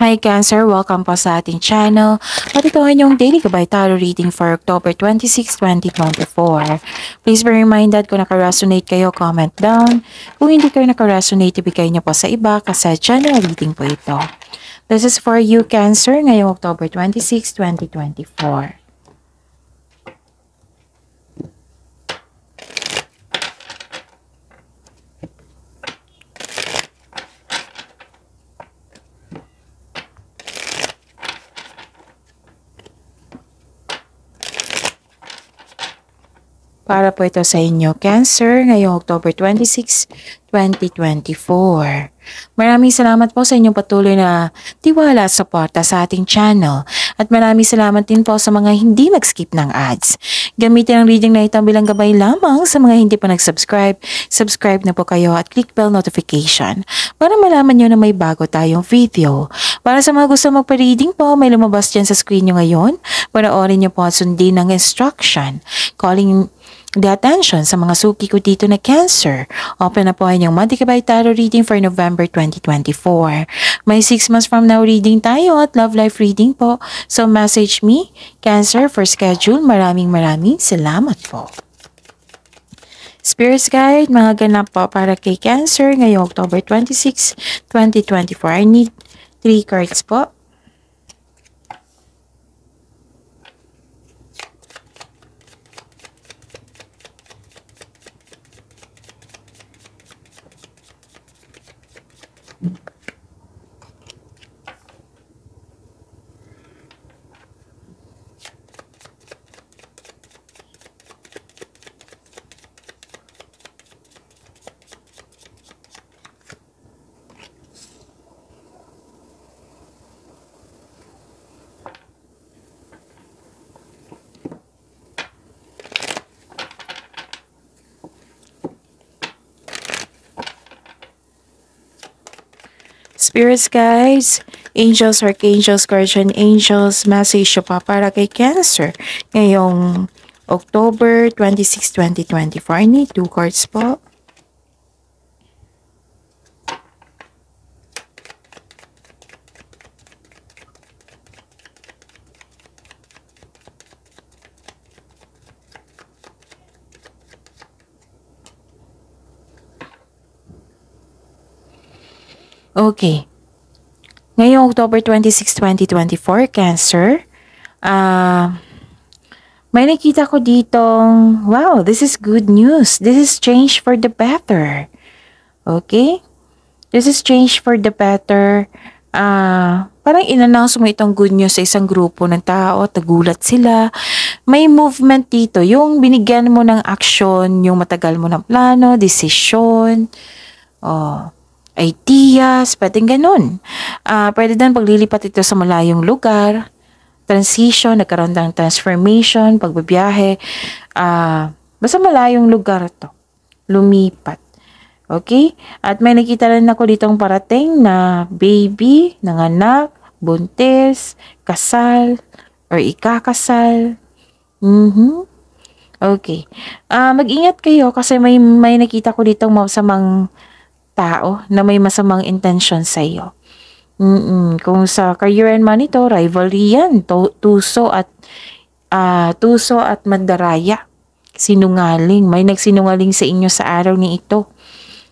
Hi Cancer, welcome po sa ating channel at ito ang inyong daily gabay tarot reading for October 26, 2024. Please be reminded kung nakaresonate kayo, comment down. Kung hindi kayo nakaresonate, ibigay niyo po sa iba kasi channel reading po ito. This is for you Cancer ngayong October 26, 2024. para po ito sa inyo, Cancer, ngayong October 26, 2024. Maraming salamat po sa inyong patuloy na tiwala at suporta sa ating channel. At maraming salamat din po sa mga hindi nag-skip ng ads. Gamitin ang reading na ito bilang gabay lamang sa mga hindi pa nag-subscribe. Subscribe na po kayo at click bell notification para malaman nyo na may bago tayong video. Para sa mga gusto magpa-reading po, may lumabas dyan sa screen nyo ngayon. Panoorin nyo po at sundin ang instruction. Calling The attention sa mga suki ko dito na cancer. Open na po ang inyong monthly tarot reading for November 2024. May 6 months from now reading tayo at love life reading po. So message me, cancer for schedule. Maraming maraming salamat po. Spirits Guide, mga ganap po para kay Cancer ngayong October 26, 2024. I need 3 cards po. spirits guys, angels, archangels, guardian angels, message siya pa para kay Cancer ngayong October 26, 2024. I need two cards po. Okay. Ngayong October 26, 2024, Cancer. Uh, may nakita ko ditong, wow, this is good news. This is change for the better. Okay? This is change for the better. Uh, parang inannounce mo itong good news sa isang grupo ng tao, tagulat sila. May movement dito. Yung binigyan mo ng action, yung matagal mo ng plano, decision. Oh, ideas, pwedeng ganun. Uh, pwede din paglilipat ito sa malayong lugar, transition, nagkaroon ng transformation, pagbabiyahe, uh, basta malayong lugar to. Lumipat. Okay? At may nakita rin ako ditong parating na baby, nanganak, buntis, kasal, or ikakasal. Mm-hmm. Okay. Uh, mag-ingat kayo kasi may, may nakita ko ditong masamang tao na may masamang intention sa iyo. Mm-mm. Kung sa career and money to, rivalry yan. tuso at uh, tuso at mandaraya. Sinungaling. May nagsinungaling sa inyo sa araw ni ito.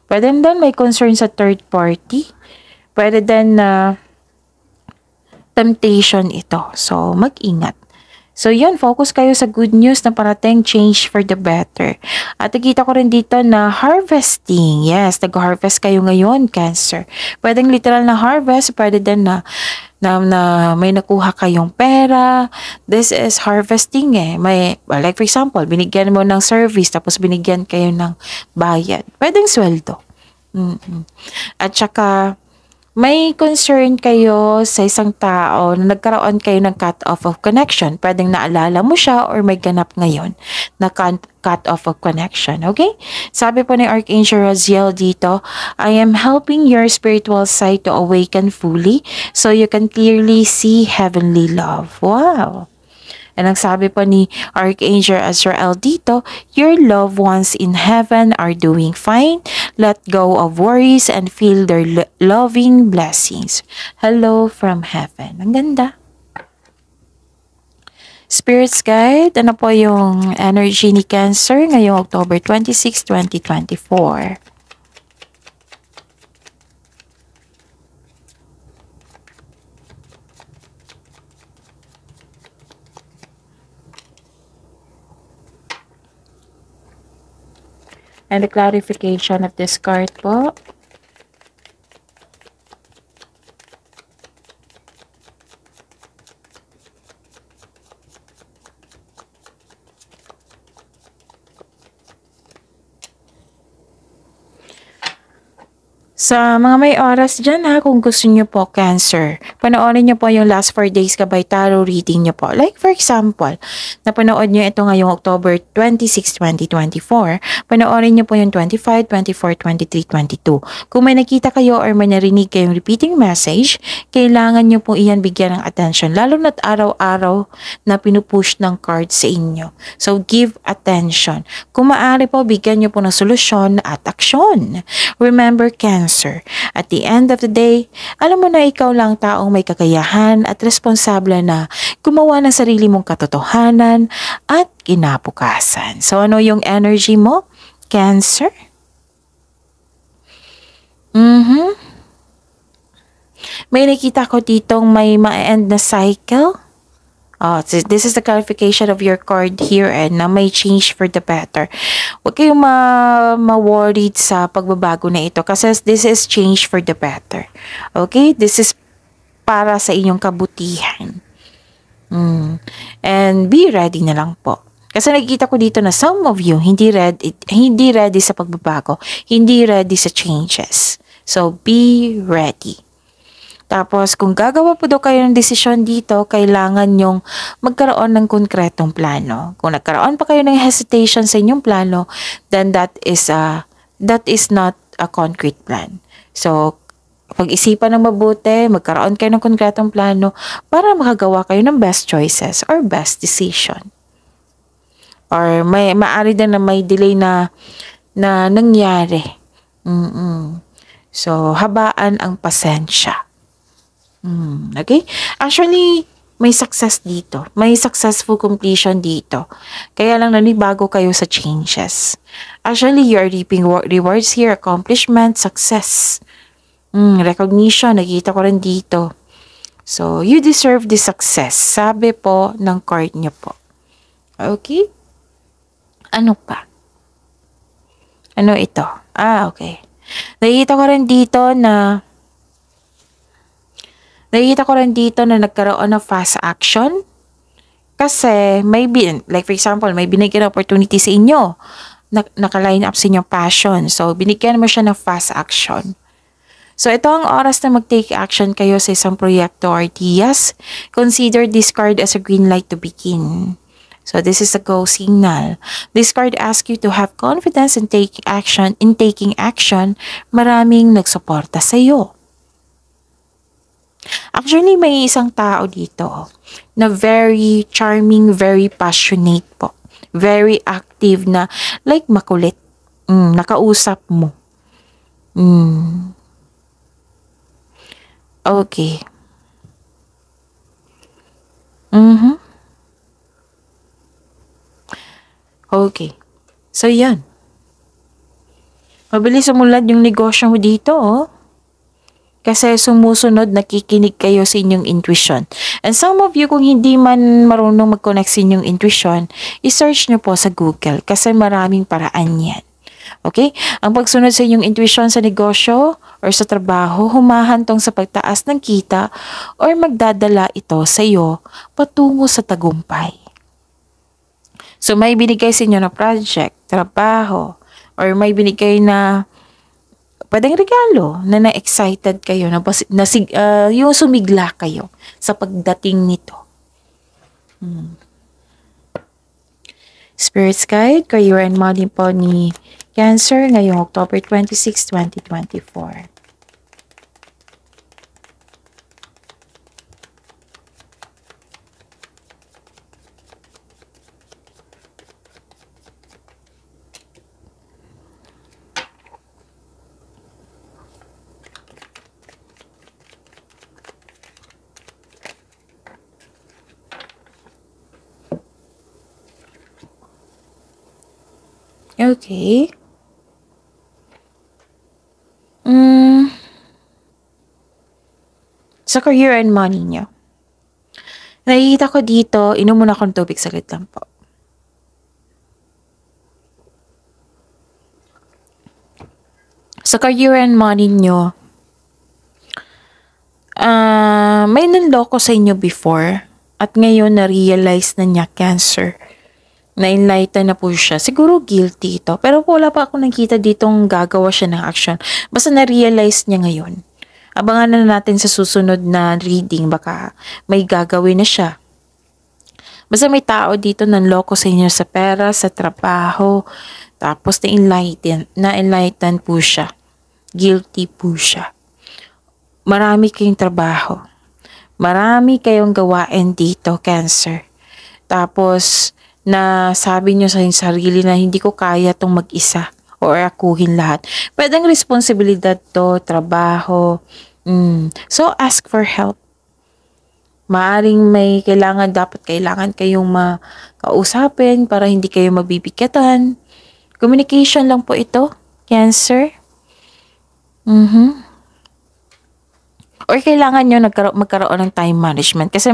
Pwede din may concern sa third party. Pwede din na uh, temptation ito. So, mag-ingat. So yun, focus kayo sa good news na parating change for the better. At nakita ko rin dito na harvesting. Yes, nag-harvest kayo ngayon, Cancer. Pwedeng literal na harvest, pwede din na na, na may nakuha kayong pera. This is harvesting eh. May, well, like for example, binigyan mo ng service tapos binigyan kayo ng bayad. Pwedeng sweldo. Mm-mm. At saka, may concern kayo sa isang tao na nagkaroon kayo ng cut-off of connection. Pwedeng naalala mo siya or may ganap ngayon na cut-off of connection. Okay? Sabi po ni Archangel Raziel dito, I am helping your spiritual side to awaken fully so you can clearly see heavenly love. Wow! And ang sabi po ni Archangel Azrael dito, your loved ones in heaven are doing fine. Let go of worries and feel their loving blessings. Hello from heaven. Ang ganda. Spirits Guide, ano po yung energy ni Cancer ngayong October 26, 2024? and the clarification of this card po Sa mga may oras dyan ha, kung gusto nyo po cancer, panoorin nyo po yung last 4 days kabay tarot reading nyo po. Like for example, napanood nyo ito ngayong October 26, 2024, panoorin nyo po yung 25, 24, 23, 22. Kung may nakita kayo or may narinig kayong repeating message, kailangan nyo po iyan bigyan ng attention, lalo na't araw-araw na pinupush ng card sa inyo. So give attention. Kung maaari po, bigyan nyo po ng solusyon at aksyon. Remember cancer closer. At the end of the day, alam mo na ikaw lang taong may kakayahan at responsable na gumawa ng sarili mong katotohanan at kinabukasan. So ano yung energy mo? Cancer? Mm-hmm. May nakita ko ditong may ma-end na cycle Uh, this is the clarification of your card here and eh, na may change for the better. Huwag kayong ma-worried ma sa pagbabago na ito kasi this is change for the better. Okay? This is para sa inyong kabutihan. Mm. And be ready na lang po. Kasi nakikita ko dito na some of you hindi ready, hindi ready sa pagbabago, hindi ready sa changes. So be ready. Tapos kung gagawa po daw kayo ng desisyon dito, kailangan yung magkaroon ng konkretong plano. Kung nagkaroon pa kayo ng hesitation sa inyong plano, then that is a uh, that is not a concrete plan. So pag-isipan ng mabuti, magkaroon kayo ng konkretong plano para makagawa kayo ng best choices or best decision. Or may maari din na may delay na na nangyari. Mm-mm. So, habaan ang pasensya. Mm, okay? Actually, may success dito. May successful completion dito. Kaya lang nanibago kayo sa changes. Actually, you are reaping rewards here. Accomplishment, success. Mm, recognition, nakita ko rin dito. So, you deserve the success. Sabi po ng card niyo po. Okay? Ano pa? Ano ito? Ah, okay. Nakita ko rin dito na Nakikita ko rin dito na nagkaroon ng fast action. Kasi may bin, like for example, may binigyan opportunity sa inyo. Na, Naka-line up sa inyong passion. So, binigyan mo siya ng fast action. So, ito ang oras na mag-take action kayo sa isang proyekto or ideas. Consider this card as a green light to begin. So, this is a go signal. This card asks you to have confidence in taking action. In taking action, maraming nagsuporta sa iyo. Actually, may isang tao dito oh, na very charming, very passionate po. Very active na like makulit. Mm, nakausap mo. Mm. Okay. Mm-hmm. Okay. So, yan. Mabilis umulad yung negosyo mo dito, oh. Kasi sumusunod, nakikinig kayo sa inyong intuition. And some of you, kung hindi man marunong mag-connect sa inyong intuition, isearch nyo po sa Google kasi maraming paraan yan. Okay? Ang pagsunod sa inyong intuition sa negosyo or sa trabaho, humahantong sa pagtaas ng kita or magdadala ito sa iyo patungo sa tagumpay. So may binigay sa inyo na project, trabaho, or may binigay na pwedeng regalo na na-excited kayo, na, na uh, yung sumigla kayo sa pagdating nito. Hmm. Spirits Guide, kayo and money po ni Cancer ngayong October 26, 2024. Okay. Mm. Sa career and money niyo. Nakikita ko dito, inom muna akong tubig saglit lang po. Sa career and money nyo, uh, ah, may nanloko sa inyo before at ngayon na-realize na niya cancer na-enlighten na po siya. Siguro guilty ito. Pero wala pa ako nakita ditong gagawa siya ng action. Basta na-realize niya ngayon. Abangan na natin sa susunod na reading. Baka may gagawin na siya. Basta may tao dito nang loko sa inyo sa pera, sa trabaho. Tapos na-enlighten, na-enlighten po siya. Guilty po siya. Marami kayong trabaho. Marami kayong gawain dito, Cancer. Tapos, na sabi niyo sa sarili na hindi ko kaya tong mag-isa or akuhin lahat. Pwedeng responsibilidad to, trabaho. Mm. So, ask for help. Maaring may kailangan, dapat kailangan kayong makausapin para hindi kayo mabibigatan. Communication lang po ito, cancer. Mm-hmm or kailangan nyo magkaroon ng time management. Kasi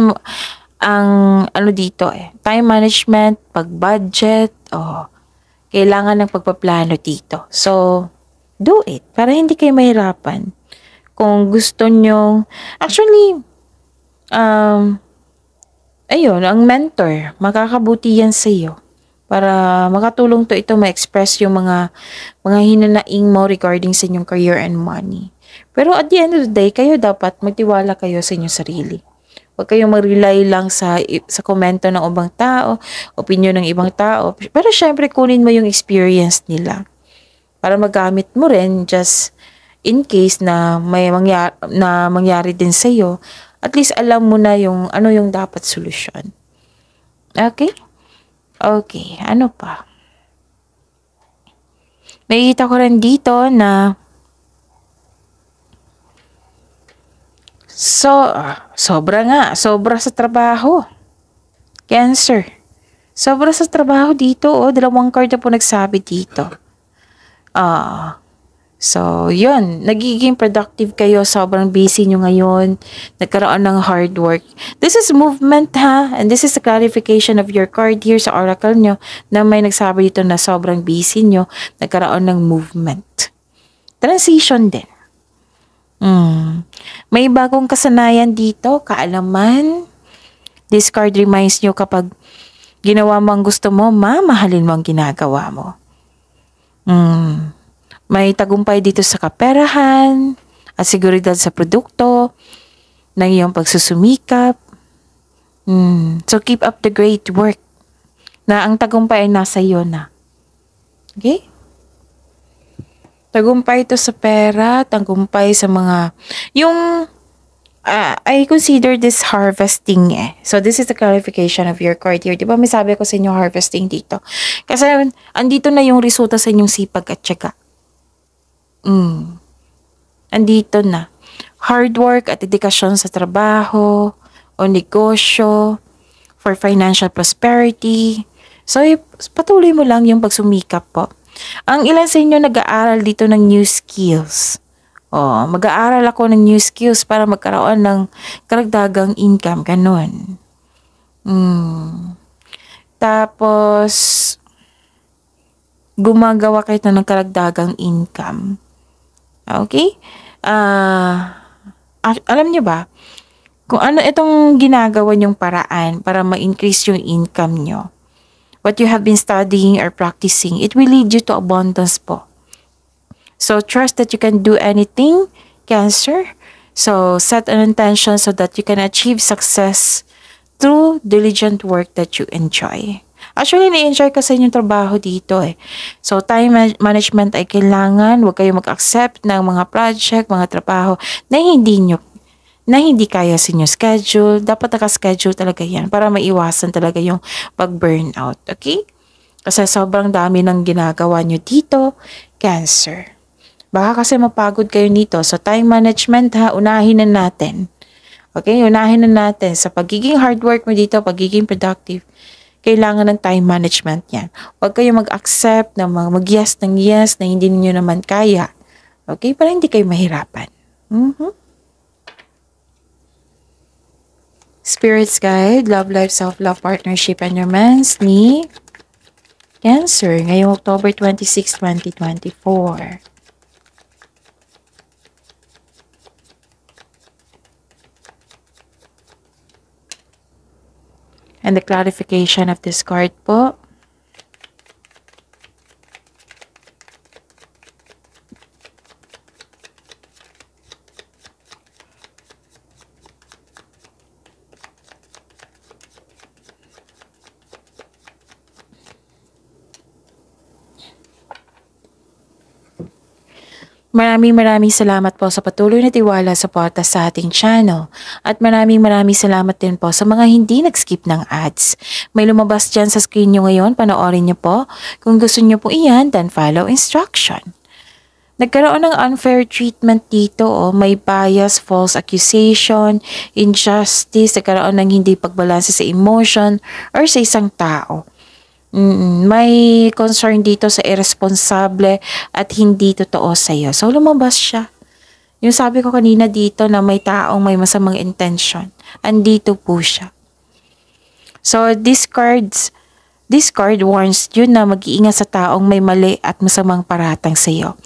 ang ano dito eh, time management, pag-budget, oh, kailangan ng pagpaplano dito. So, do it para hindi kayo mahirapan. Kung gusto nyo, actually, um, ayun, ang mentor, makakabuti yan sa iyo para makatulong to ito ma-express yung mga mga hinanaing mo regarding sa inyong career and money. Pero at the end of the day, kayo dapat magtiwala kayo sa inyong sarili. Huwag kayong mag-rely lang sa, sa komento ng ibang tao, opinion ng ibang tao. Pero syempre, kunin mo yung experience nila. Para magamit mo rin, just in case na may mangyari, na mangyari din sa iyo, at least alam mo na yung ano yung dapat solusyon. Okay? Okay, ano pa? May ko rin dito na So, sobra nga. Sobra sa trabaho. Cancer. Sobra sa trabaho dito, oh. Dalawang card na po nagsabi dito. Ah. Uh, so, yun. Nagiging productive kayo. Sobrang busy nyo ngayon. Nagkaroon ng hard work. This is movement, ha? And this is the clarification of your card here sa oracle nyo na may nagsabi dito na sobrang busy nyo. Nagkaroon ng movement. Transition din. Mm. May bagong kasanayan dito, kaalaman. This card reminds you kapag ginawa mo ang gusto mo, mamahalin mo ang ginagawa mo. Mm. May tagumpay dito sa kaperahan at seguridad sa produkto ng iyong pagsusumikap. Mm. So keep up the great work na ang tagumpay ay nasa iyo na. Okay? Tagumpay to sa pera, tagumpay sa mga, yung, uh, I consider this harvesting eh. So, this is the qualification of your card here. Di ba may sabi ko sa inyo harvesting dito? Kasi, andito na yung resulta sa inyong sipag at syaga. Mm. Andito na. Hard work at dedikasyon sa trabaho, o negosyo, for financial prosperity. So, patuloy mo lang yung pagsumikap po. Ang ilan sa inyo nag-aaral dito ng new skills. Oh, mag-aaral ako ng new skills para magkaroon ng karagdagang income, ganun. Mm. Tapos, gumagawa kayo ng karagdagang income. Okay? Ah, uh, alam niyo ba, kung ano itong ginagawa yung paraan para ma-increase yung income niyo what you have been studying or practicing. It will lead you to abundance po. So, trust that you can do anything, Cancer. So, set an intention so that you can achieve success through diligent work that you enjoy. Actually, ni enjoy kasi yung trabaho dito eh. So, time management ay kailangan. Huwag kayo mag-accept ng mga project, mga trabaho na hindi nyo na hindi kaya sa inyo schedule. Dapat naka-schedule talaga yan para maiwasan talaga yung pag-burnout. Okay? Kasi sobrang dami ng ginagawa nyo dito, cancer. Baka kasi mapagod kayo nito. So time management ha, unahin na natin. Okay, unahin na natin. Sa pagiging hard work mo dito, pagiging productive, kailangan ng time management yan. Huwag kayo mag-accept na mag-yes ng yes na hindi niyo naman kaya. Okay, para hindi kayo mahirapan. Mm-hmm. Spirit's Guide, Love Life, Self-Love, Partnership, and Romance ni Cancer ngayong October 26, 2024. And the clarification of this card po, Maraming maraming salamat po sa patuloy na tiwala sa porta sa ating channel. At maraming maraming salamat din po sa mga hindi nag-skip ng ads. May lumabas dyan sa screen nyo ngayon, panoorin nyo po. Kung gusto nyo po iyan, then follow instruction. Nagkaroon ng unfair treatment dito, oh. may bias, false accusation, injustice, nagkaroon ng hindi pagbalansa sa emotion, or sa isang tao may concern dito sa irresponsible at hindi totoo sa iyo. So lumabas siya. Yung sabi ko kanina dito na may taong may masamang intention. Andito po siya. So these cards, this card warns you na mag-iingat sa taong may mali at masamang paratang sa iyo.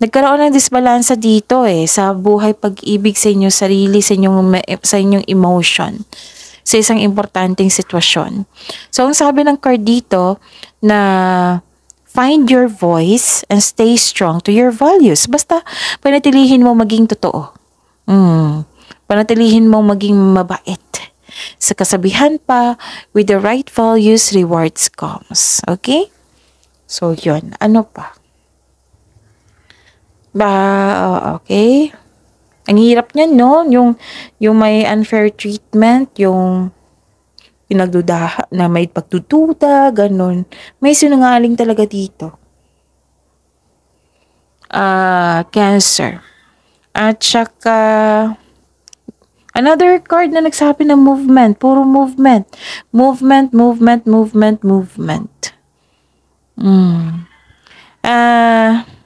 Nagkaroon ng disbalansa dito eh sa buhay pag-ibig sa inyong sarili, sa inyong sa inyong emotion sa isang importanteng sitwasyon. So, ang sabi ng card dito na find your voice and stay strong to your values. Basta panatilihin mo maging totoo. Mm. Panatilihin mo maging mabait. Sa kasabihan pa, with the right values, rewards comes. Okay? So, yon Ano pa? Ba, ah, okay. Ang hirap niyan, no? Yung, yung may unfair treatment, yung pinagdudaha, na may pagtututa, ganun. May sinungaling talaga dito. Uh, cancer. At saka, another card na nagsabi ng movement. Puro movement. Movement, movement, movement, movement. Mm. Ah... Uh,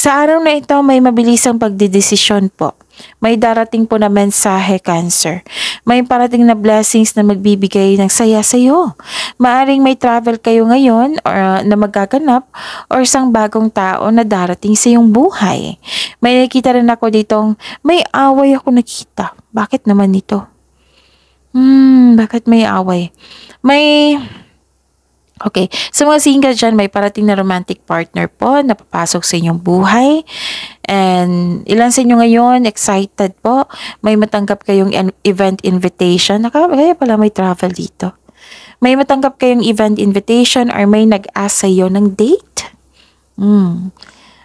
sa araw na ito, may mabilisang pagdidesisyon po. May darating po na mensahe, Cancer. May parating na blessings na magbibigay ng saya sa iyo. Maaring may travel kayo ngayon or ah, na magaganap or isang bagong tao na darating sa iyong buhay. May nakita rin ako ditong may away ako nakita. Bakit naman ito? Hmm, bakit may away? May Okay, sa so, mga single dyan, may parating na romantic partner po na papasok sa inyong buhay. And ilan sa inyo ngayon, excited po, may matanggap kayong event invitation. Nakakaya pala may travel dito. May matanggap kayong event invitation or may nag-ask sa iyo ng date. Mm.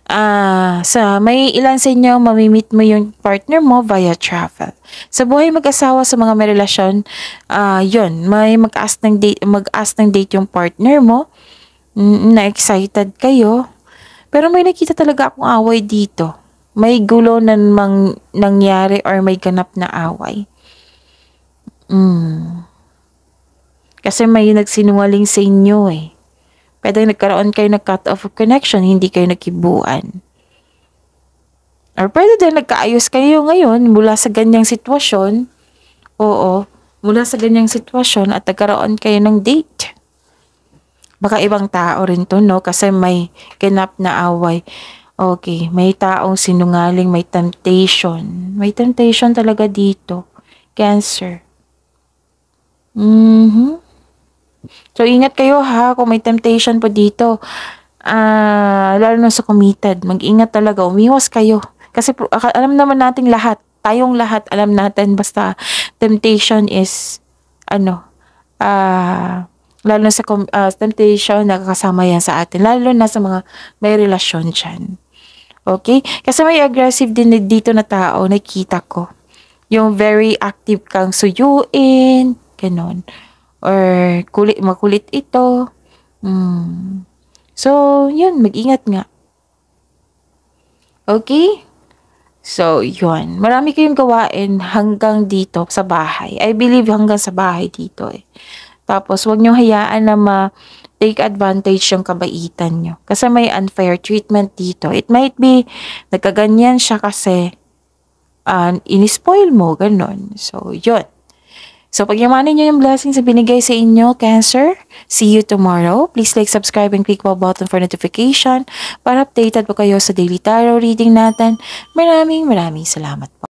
Ah, uh, sa so may ilan sa inyo mamimit mo yung partner mo via travel. Sa buhay mag-asawa sa mga may relasyon, ah, uh, 'yun, may mag-ask ng date, mag-ask ng date yung partner mo. Na excited kayo. Pero may nakita talaga akong away dito. May gulo nang mang, nangyari or may ganap na away. Mm. Kasi may nagsinungaling sa inyo eh. Pwede nagkaroon kayo ng cut-off of connection, hindi kayo nagkibuan. Or pwede din nagkaayos kayo ngayon mula sa ganyang sitwasyon. Oo, mula sa ganyang sitwasyon at nagkaroon kayo ng date. Baka ibang tao rin to, no? Kasi may kinap na away. Okay, may taong sinungaling, may temptation. May temptation talaga dito. Cancer. Mm-hmm. So, ingat kayo ha kung may temptation po dito. Uh, lalo na sa committed. Mag-ingat talaga. Umiwas kayo. Kasi alam naman nating lahat. Tayong lahat alam natin basta temptation is ano uh, lalo na sa uh, temptation nakakasama yan sa atin. Lalo na sa mga may relasyon dyan. Okay? Kasi may aggressive din dito na tao nakita ko. Yung very active kang suyuin, ganun or kulit makulit ito. Mm. So, yun, mag-ingat nga. Okay? So, yun. Marami kayong gawain hanggang dito sa bahay. I believe hanggang sa bahay dito eh. Tapos, wag nyo hayaan na ma-take advantage yung kabaitan nyo. Kasi may unfair treatment dito. It might be, nagkaganyan siya kasi uh, in-spoil mo, ganun. So, yun. So, pagyamanin nyo yung blessing sa binigay sa inyo, Cancer. See you tomorrow. Please like, subscribe, and click bell button for notification para updated po kayo sa daily tarot reading natin. Maraming maraming salamat po.